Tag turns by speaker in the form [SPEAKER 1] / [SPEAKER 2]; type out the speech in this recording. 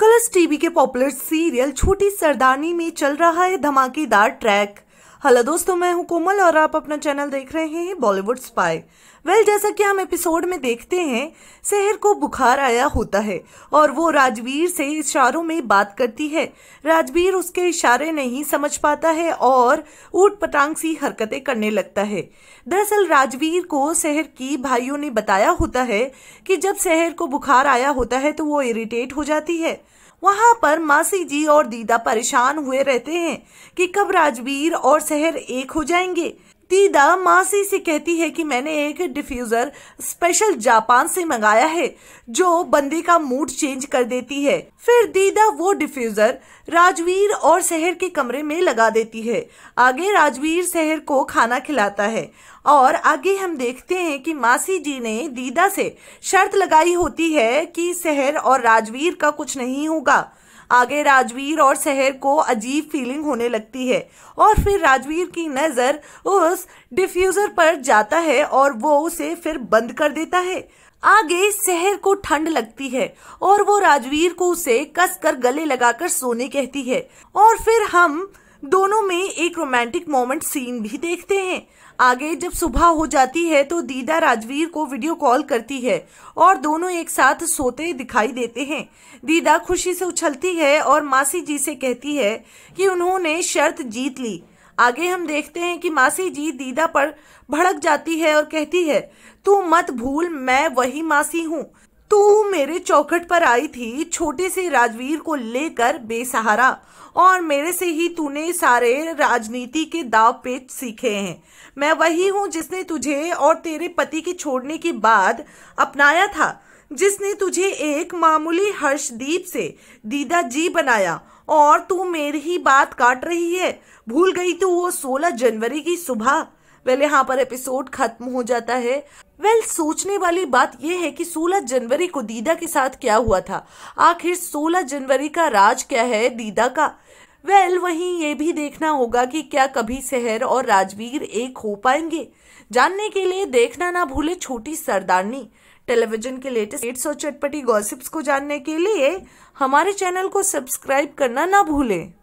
[SPEAKER 1] colours TV के popular serial Choti Sardarni में चल रहा है धमाकेदार ट्रैक हेलो दोस्तों मैं हूं कोमल और आप अपना चैनल देख रहे हैं बॉलीवुड स्पाई वेल जैसा कि हम एपिसोड में देखते हैं शहर को बुखार आया होता है और वो राजवीर से इशारों में बात करती है राजवीर उसके इशारे नहीं समझ पाता है और ऊट पटांग सी हरकतें करने लगता है दरअसल राजवीर को शहर की भाइयों ने बताया होता है कि जब शहर को बुखार आया होता है तो वो इरिटेट हो जाती है वहां पर मासी जी और दीदा परेशान हुए रहते हैं कि कब राजवीर और शहर एक हो जाएंगे दीदा मासी से कहती है कि मैंने एक डिफ्यूज़र स्पेशल जापान से मंगाया है जो बंदे का मूड चेंज कर देती है फिर दीदा वो डिफ्यूज़र राजवीर और शहर के कमरे में लगा देती है आगे राजवीर शहर को खाना खिलाता है और आगे हम देखते हैं कि मासी जी ने दीदा से शर्त लगाई होती है कि शहर और राजवीर का कुछ नहीं होगा आगे राजवीर और शहर को अजीब फीलिंग होने लगती है और फिर राजवीर की नज़र उस डिफ्यूज़र पर जाता है और वो उसे फिर बंद कर देता है आगे शहर को ठंड लगती है और वो राजवीर को उसे कसकर गले लगाकर सोने कहती है और फिर हम दोनों में एक रोमांटिक मोमेंट सीन भी देखते हैं आगे जब सुबह हो जाती है तो दीदा राजवीर को वीडियो कॉल करती है और दोनों एक साथ सोते दिखाई देते हैं दीदा खुशी से उछलती है और मासी जी से कहती है कि उन्होंने शर्त जीत ली आगे हम देखते हैं कि मासी जी दीदा पर भड़क जाती है और कहती है तू मत भूल मैं वही मासी हूँ तू मेरे चौखट पर आई थी छोटे से राजवीर को लेकर बेसहारा और मेरे से ही तूने सारे राजनीति के दाव पेच सीखे हैं मैं वही हूँ जिसने तुझे और तेरे पति के छोड़ने के बाद अपनाया था जिसने तुझे एक मामूली हर्षदीप से दीदा जी बनाया और तू मेरी ही बात काट रही है भूल गई तू वो सोलह जनवरी की सुबह वेल यहाँ पर एपिसोड खत्म हो जाता है वेल well, सोचने वाली बात यह है कि 16 जनवरी को दीदा के साथ क्या हुआ था आखिर 16 जनवरी का राज क्या है दीदा का वेल well, वहीं ये भी देखना होगा कि क्या कभी सहर और राजवीर एक हो पाएंगे जानने के लिए देखना ना भूले छोटी सरदारनी टेलीविजन के लेटेस्ट एट्स और चटपटी गॉसिप्स को जानने के लिए हमारे चैनल को सब्सक्राइब करना ना भूलें